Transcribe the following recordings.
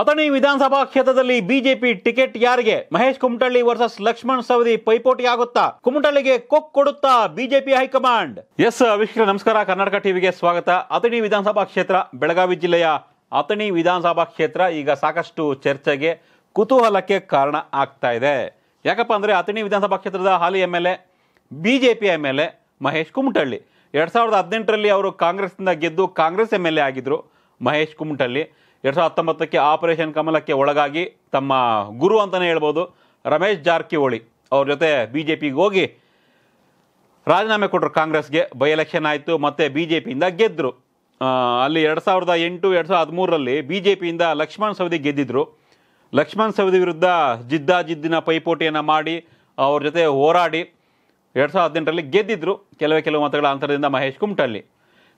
ಅಥಣಿ ವಿಧಾನಸಭಾ ಕ್ಷೇತ್ರದಲ್ಲಿ BJP ticket ಯಾರಿಗೆ ಮಹೇಶ್ ಕುಮಟಳ್ಳಿ ವರ್ಸಸ್ ಲಕ್ಷ್ಮಣ್ ಸವದಿ ಪೈಪೋಟಿ ಆಗುತ್ತಾ ಕುಮಟಳ್ಳಿಗೆ ಕೊಕ್ ಕೊಡುತ್ತಾ ಬಿಜೆಪಿ ಹೈಕಮಾಂಡ್ ಎಸ್ ವೀಕ್ಷಕರ ನಮಸ್ಕಾರ ಕರ್ನಾಟಕ ಟಿವಿಗೆ ಸ್ವಾಗತ ಅಥಣಿ ವಿಧಾನಸಭಾ ಕ್ಷೇತ್ರ ಬೆಳಗಾವಿ ಜಿಲ್ಲೆಯ ಅಥಣಿ ವಿಧಾನಸಭಾ ಕ್ಷೇತ್ರ ಈಗ ಸಾಕಷ್ಟು ಚರ್ಚೆಗೆ ಕುತೂಹಲಕ್ಕೆ ಕಾರಣ ಆಗ್ತಾ ಇದೆ ಯಾಕಪ್ಪ ಅಂದ್ರೆ ಅಥಣಿ ವಿಧಾನಸಭಾ ಕ್ಷೇತ್ರದ ಹಾಲಿ M L A BJP M L A Mahesh Kumatalli ಎರಡ್ ಸಾವಿರದ ಹದಿನೆಂಟರಲ್ಲಿ ಅವರು ಕಾಂಗ್ರೆಸ್ನಿಂದ ಗೆದ್ದು ಕಾಂಗ್ರೆಸ್ ಎಮ್ ಎಲ್ ಎ ಆಗಿದ್ರು ಮಹೇಶ್ ಕುಮಟಳ್ಳಿ ಎರಡು ಸಾವಿರದ ಹತ್ತೊಂಬತ್ತಕ್ಕೆ ಆಪರೇಷನ್ ಕಮಲಕ್ಕೆ ಒಳಗಾಗಿ ತಮ್ಮ ಗುರು ಅಂತಲೇ ಹೇಳ್ಬೋದು ರಮೇಶ್ ಜಾರಕಿಹೊಳಿ ಅವ್ರ ಜೊತೆ ಬಿ ಜೆ ಪಿಗೆ ಹೋಗಿ ರಾಜೀನಾಮೆ ಕೊಟ್ಟರು ಕಾಂಗ್ರೆಸ್ಗೆ ಬೈ ಎಲೆಕ್ಷನ್ ಆಯಿತು ಮತ್ತು ಬಿ ಜೆ ಪಿಯಿಂದ ಗೆದ್ದರು ಅಲ್ಲಿ ಎರಡು ಸಾವಿರದ ಎಂಟು ಎರಡು ಸಾವಿರದ ಹದಿಮೂರರಲ್ಲಿ ಬಿ ಜೆ ಪಿಯಿಂದ ಲಕ್ಷ್ಮಣ್ ಸವದಿ ಗೆದ್ದಿದ್ರು ಲಕ್ಷ್ಮಣ್ ಸವದಿ ವಿರುದ್ಧ ಜಿದ್ದಾಜಿದ್ದಿನ ಪೈಪೋಟಿಯನ್ನು ಮಾಡಿ ಅವ್ರ ಜೊತೆ ಹೋರಾಡಿ ಎರಡು ಸಾವಿರದ ಹದಿನೆಂಟರಲ್ಲಿ ಗೆದ್ದಿದ್ರು ಕೆಲವೇ ಕೆಲವು ಮತಗಳ ಅಂತರದಿಂದ ಮಹೇಶ್ ಕುಮಟಳ್ಳಿ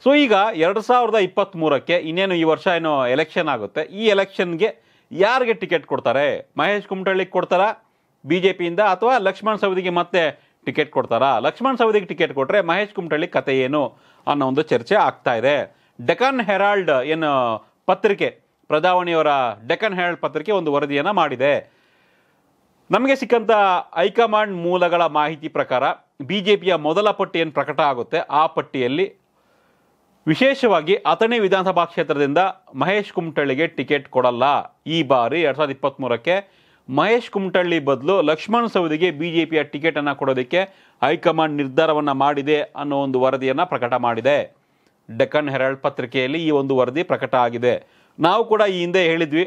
ಸೊ ಈಗ ಎರಡು ಸಾವಿರದ ಇಪ್ಪತ್ತ್ಮೂರಕ್ಕೆ ಇನ್ನೇನು ಈ ವರ್ಷ ಏನು ಎಲೆಕ್ಷನ್ ಆಗುತ್ತೆ ಈ ಎಲೆಕ್ಷನ್ಗೆ ಯಾರಿಗೆ ಟಿಕೆಟ್ ಕೊಡ್ತಾರೆ ಮಹೇಶ್ ಕುಮಟಳ್ಳಿಗೆ ಕೊಡ್ತಾರಾ ಬಿ ಜೆ ಪಿಯಿಂದ ಅಥವಾ ಲಕ್ಷ್ಮಣ್ ಸವದಿಗೆ ಮತ್ತೆ ಟಿಕೆಟ್ ಕೊಡ್ತಾರಾ ಲಕ್ಷ್ಮಣ್ ಸವದಿಗೆ ಟಿಕೆಟ್ ಕೊಟ್ಟರೆ ಮಹೇಶ್ ಕುಮಟಳ್ಳಿ ಕತೆ ಏನು ಅನ್ನೋ ಒಂದು ಚರ್ಚೆ ಆಗ್ತಾ ಇದೆ ಡೆಕನ್ ಹೆರಾಲ್ಡ್ ಏನು ಪತ್ರಿಕೆ ಪ್ರಧಾವಣಿಯವರ ಡೆಕನ್ ಹೆರಾಲ್ಡ್ ಪತ್ರಿಕೆ ಒಂದು ವರದಿಯನ್ನು ಮಾಡಿದೆ ನಮಗೆ ಸಿಕ್ಕಂಥ ಹೈಕಮಾಂಡ್ ಮೂಲಗಳ ಮಾಹಿತಿ ಪ್ರಕಾರ ಬಿ ಜೆ ಪಿಯ ಮೊದಲ ಪಟ್ಟಿ ಏನು ಪ್ರಕಟ ಆಗುತ್ತೆ ಆ ಪಟ್ಟಿಯಲ್ಲಿ ವಿಶೇಷವಾಗಿ ಅಥಣಿ ವಿಧಾನಸಭಾ ಕ್ಷೇತ್ರದಿಂದ ಮಹೇಶ್ ಕುಮಟಳ್ಳಿಗೆ ಟಿಕೆಟ್ ಕೊಡಲ್ಲ ಈ ಬಾರಿ ಎರಡು ಸಾವಿರದ ಇಪ್ಪತ್ತ್ಮೂರಕ್ಕೆ ಮಹೇಶ್ ಕುಮಟಳ್ಳಿ ಬದಲು ಲಕ್ಷ್ಮಣ್ ಸವದಿಗೆ ಬಿ ಜೆ ಪಿಯ ಟಿಕೆಟನ್ನು ಕೊಡೋದಕ್ಕೆ ಹೈಕಮಾಂಡ್ ನಿರ್ಧಾರವನ್ನು ಮಾಡಿದೆ ಅನ್ನೋ ಒಂದು ವರದಿಯನ್ನು ಪ್ರಕಟ ಮಾಡಿದೆ ಡೆಕ್ಕನ್ ಹೆರಾಲ್ಡ್ ಪತ್ರಿಕೆಯಲ್ಲಿ ಈ ಒಂದು ವರದಿ ಪ್ರಕಟ ಆಗಿದೆ ನಾವು ಕೂಡ ಈ ಹಿಂದೆ ಹೇಳಿದ್ವಿ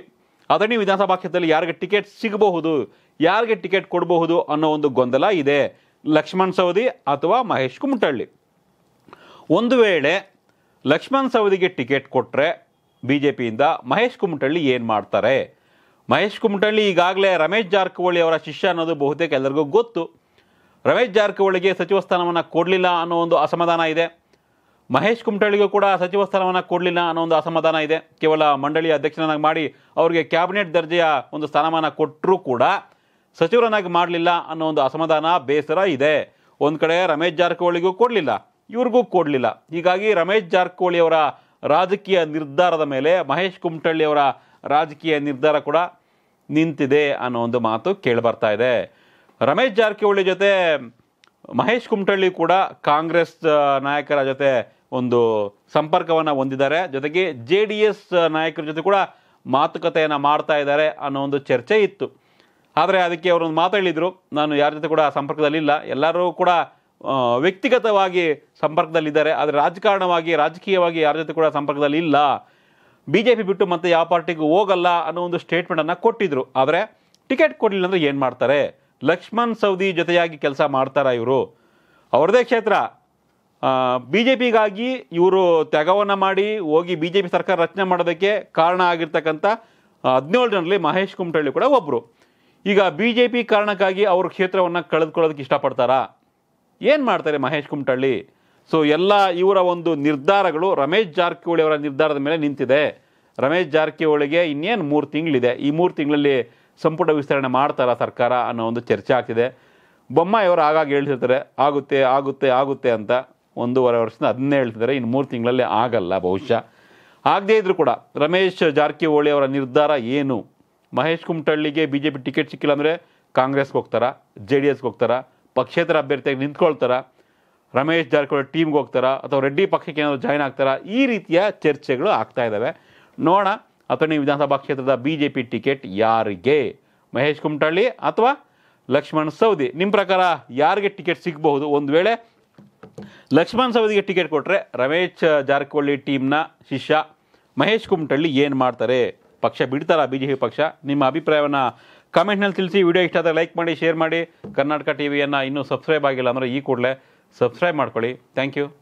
ಅಥಣಿ ವಿಧಾನಸಭಾ ಕ್ಷೇತ್ರದಲ್ಲಿ ಯಾರಿಗೆ ಟಿಕೆಟ್ ಸಿಗಬಹುದು ಯಾರಿಗೆ ಟಿಕೆಟ್ ಕೊಡಬಹುದು ಅನ್ನೋ ಒಂದು ಗೊಂದಲ ಇದೆ ಲಕ್ಷ್ಮಣ್ ಸವದಿ ಅಥವಾ ಮಹೇಶ್ ಕುಮಟಳ್ಳಿ ಒಂದು ವೇಳೆ ಲಕ್ಷ್ಮಣ್ ಸವದಿಗೆ ಟಿಕೆಟ್ ಕೊಟ್ಟರೆ ಬಿ ಜೆ ಪಿಯಿಂದ ಮಹೇಶ್ ಕುಮಟಳ್ಳಿ ಏನು ಮಾಡ್ತಾರೆ ಮಹೇಶ್ ಕುಮಟಳ್ಳಿ ಈಗಾಗಲೇ ರಮೇಶ್ ಜಾರಕಿಹೊಳಿ ಅವರ ಶಿಷ್ಯ ಅನ್ನೋದು ಬಹುತೇಕ ಎಲ್ಲರಿಗೂ ಗೊತ್ತು ರಮೇಶ್ ಜಾರಕಿಹೊಳಿಗೆ ಸಚಿವ ಸ್ಥಾನವನ್ನು ಕೊಡಲಿಲ್ಲ ಅನ್ನೋ ಒಂದು ಅಸಮಾಧಾನ ಇದೆ ಮಹೇಶ್ ಕುಮಟಳ್ಳಿಗೂ ಕೂಡ ಸಚಿವ ಸ್ಥಾನವನ್ನು ಕೊಡಲಿಲ್ಲ ಅನ್ನೋ ಒಂದು ಅಸಮಾಧಾನ ಇದೆ ಕೇವಲ ಮಂಡಳಿಯ ಅಧ್ಯಕ್ಷನನ್ನಾಗಿ ಮಾಡಿ ಅವರಿಗೆ ಕ್ಯಾಬಿನೆಟ್ ದರ್ಜೆಯ ಒಂದು ಸ್ಥಾನಮಾನ ಕೊಟ್ಟರೂ ಕೂಡ ಸಚಿವರನ್ನಾಗಿ ಮಾಡಲಿಲ್ಲ ಅನ್ನೋ ಒಂದು ಅಸಮಾಧಾನ ಬೇಸರ ಇದೆ ಒಂದು ಕಡೆ ರಮೇಶ್ ಜಾರಕಿಹೊಳಿಗೂ ಕೊಡಲಿಲ್ಲ ಇವ್ರಿಗೂ ಕೊಡಲಿಲ್ಲ ಹೀಗಾಗಿ ರಮೇಶ್ ಜಾರಕಿಹೊಳಿ ಅವರ ರಾಜಕೀಯ ನಿರ್ಧಾರದ ಮೇಲೆ ಮಹೇಶ್ ಕುಮಟಳ್ಳಿ ಅವರ ರಾಜಕೀಯ ನಿರ್ಧಾರ ಕೂಡ ನಿಂತಿದೆ ಅನ್ನೋ ಒಂದು ಮಾತು ಕೇಳಿಬರ್ತಾ ಇದೆ ರಮೇಶ್ ಜಾರಕಿಹೊಳಿ ಜೊತೆ ಮಹೇಶ್ ಕುಮಟಳ್ಳಿ ಕೂಡ ಕಾಂಗ್ರೆಸ್ ನಾಯಕರ ಜೊತೆ ಒಂದು ಸಂಪರ್ಕವನ್ನು ಹೊಂದಿದ್ದಾರೆ ಜೊತೆಗೆ ಜೆ ಡಿ ಎಸ್ ನಾಯಕರ ಜೊತೆ ಕೂಡ ಮಾತುಕತೆಯನ್ನು ಮಾಡ್ತಾ ಇದ್ದಾರೆ ಅನ್ನೋ ಒಂದು ಚರ್ಚೆ ಇತ್ತು ಆದರೆ ಅದಕ್ಕೆ ಅವರೊಂದು ಮಾತು ಹೇಳಿದರು ನಾನು ಯಾರ ಜೊತೆ ಕೂಡ ಸಂಪರ್ಕದಲ್ಲಿಲ್ಲ ಎಲ್ಲರೂ ಕೂಡ ವ್ಯಕ್ತಿಗತವಾಗಿ ಸಂಪರ್ಕದಲ್ಲಿದ್ದಾರೆ ಆದರೆ ರಾಜಕಾರಣವಾಗಿ ರಾಜಕೀಯವಾಗಿ ಯಾರ ಜೊತೆ ಕೂಡ ಸಂಪರ್ಕದಲ್ಲಿ ಇಲ್ಲ ಬಿ ಜೆ ಪಿ ಬಿಟ್ಟು ಮತ್ತೆ ಯಾವ ಪಾರ್ಟಿಗೂ ಹೋಗಲ್ಲ ಅನ್ನೋ ಒಂದು ಸ್ಟೇಟ್ಮೆಂಟನ್ನು ಕೊಟ್ಟಿದ್ರು ಆದರೆ ಟಿಕೆಟ್ ಕೊಡಲಿಲ್ಲ ಅಂದರೆ ಏನು ಮಾಡ್ತಾರೆ ಲಕ್ಷ್ಮಣ್ ಸೌದಿ ಜೊತೆಯಾಗಿ ಕೆಲಸ ಮಾಡ್ತಾರಾ ಇವರು ಅವ್ರದೇ ಕ್ಷೇತ್ರ ಬಿ ಜೆ ಪಿಗಾಗಿ ಇವರು ತ್ಯಾಗವನ್ನು ಮಾಡಿ ಹೋಗಿ ಬಿ ಜೆ ಪಿ ಸರ್ಕಾರ ರಚನೆ ಮಾಡೋದಕ್ಕೆ ಕಾರಣ ಆಗಿರ್ತಕ್ಕಂಥ ಹದಿನೇಳು ಜನರಲ್ಲಿ ಮಹೇಶ್ ಕುಮಟಳ್ಳಿ ಕೂಡ ಒಬ್ಬರು ಈಗ ಬಿ ಜೆ ಪಿ ಕಾರಣಕ್ಕಾಗಿ ಅವರು ಕ್ಷೇತ್ರವನ್ನು ಕಳೆದುಕೊಳ್ಳೋದಕ್ಕೆ ಇಷ್ಟಪಡ್ತಾರಾ ಏನು ಮಾಡ್ತಾರೆ ಮಹೇಶ್ ಕುಮಟಳ್ಳಿ ಸೊ ಎಲ್ಲ ಇವರ ಒಂದು ನಿರ್ಧಾರಗಳು ರಮೇಶ್ ಜಾರಕಿಹೊಳಿ ಅವರ ನಿರ್ಧಾರದ ಮೇಲೆ ನಿಂತಿದೆ ರಮೇಶ್ ಜಾರಕಿಹೊಳಿಗೆ ಇನ್ನೇನು ಮೂರು ತಿಂಗಳಿದೆ ಈ ಮೂರು ತಿಂಗಳಲ್ಲಿ ಸಂಪುಟ ವಿಸ್ತರಣೆ ಮಾಡ್ತಾರ ಸರ್ಕಾರ ಅನ್ನೋ ಒಂದು ಚರ್ಚೆ ಆಗ್ತಿದೆ ಬೊಮ್ಮಾಯಿಯವರು ಆಗಾಗ ಹೇಳ್ತಿರ್ತಾರೆ ಆಗುತ್ತೆ ಆಗುತ್ತೆ ಆಗುತ್ತೆ ಅಂತ ಒಂದೂವರೆ ವರ್ಷದಿಂದ ಅದನ್ನೇ ಹೇಳ್ತಿದ್ದಾರೆ ಇನ್ನು ಮೂರು ತಿಂಗಳಲ್ಲಿ ಆಗಲ್ಲ ಬಹುಶಃ ಆಗದೇ ಇದ್ದರೂ ಕೂಡ ರಮೇಶ್ ಜಾರಕಿಹೊಳಿ ಅವರ ನಿರ್ಧಾರ ಏನು ಮಹೇಶ್ ಕುಮಟಳ್ಳಿಗೆ ಬಿ ಜೆ ಪಿ ಟಿಕೆಟ್ ಸಿಕ್ಕಿಲ್ಲ ಅಂದರೆ ಕಾಂಗ್ರೆಸ್ಗೆ ಹೋಗ್ತಾರಾ ಜೆ ಡಿ ಎಸ್ಗೆ ಹೋಗ್ತಾರಾ ಪಕ್ಷೇತರ ಅಭ್ಯರ್ಥಿಯಾಗಿ ನಿಂತ್ಕೊಳ್ತಾರ ರಮೇಶ್ ಜಾರಕಿಹೊಳಿ ಟೀಮ್ಗೆ ಹೋಗ್ತಾರಾ ಅಥವಾ ರೆಡ್ಡಿ ಪಕ್ಷಕ್ಕೆ ಏನಾದರೂ ಜಾಯ್ನ್ ಆಗ್ತಾರಾ ಈ ರೀತಿಯ ಚರ್ಚೆಗಳು ಆಗ್ತಾ ಇದ್ದಾವೆ ನೋಡೋಣ ನೀವು ವಿಧಾನಸಭಾ ಕ್ಷೇತ್ರದ ಬಿ ಜೆ ಪಿ ಟಿಕೆಟ್ ಯಾರಿಗೆ ಮಹೇಶ್ ಕುಮಟಳ್ಳಿ ಅಥವಾ ಲಕ್ಷ್ಮಣ್ ಸವದಿ ನಿಮ್ಮ ಪ್ರಕಾರ ಯಾರಿಗೆ ಟಿಕೆಟ್ ಸಿಗಬಹುದು ಒಂದು ವೇಳೆ ಲಕ್ಷ್ಮಣ್ ಸವದಿಗೆ ಟಿಕೆಟ್ ಕೊಟ್ಟರೆ ರಮೇಶ್ ಜಾರಕಿಹೊಳಿ ಟೀಮ್ನ ಶಿಷ್ಯ ಮಹೇಶ್ ಕುಮಟಳ್ಳಿ ಏನು ಮಾಡ್ತಾರೆ ಪಕ್ಷ ಬಿಡ್ತಾರಾ ಬಿ ಜೆ ಪಿ ಪಕ್ಷ ನಿಮ್ಮ ಅಭಿಪ್ರಾಯವನ್ನು ಕಾಮೆಂಟ್ನಲ್ಲಿ ತಿಳಿಸಿ ವಿಡಿಯೋ ಇಷ್ಟ ಆದರೆ ಲೈಕ್ ಮಾಡಿ ಶೇರ್ ಮಾಡಿ ಕರ್ನಾಟಕ ವಿಯನ್ನು ಇನ್ನೂ ಸಬ್ಸ್ಕ್ರೈಬ್ ಆಗಿಲ್ಲ ಅಂದರೆ ಈ ಕೂಡಲೇ ಸಬ್ಸ್ಕ್ರೈಬ್ ಮಾಡ್ಕೊಳ್ಳಿ ಥ್ಯಾಂಕ್ ಯು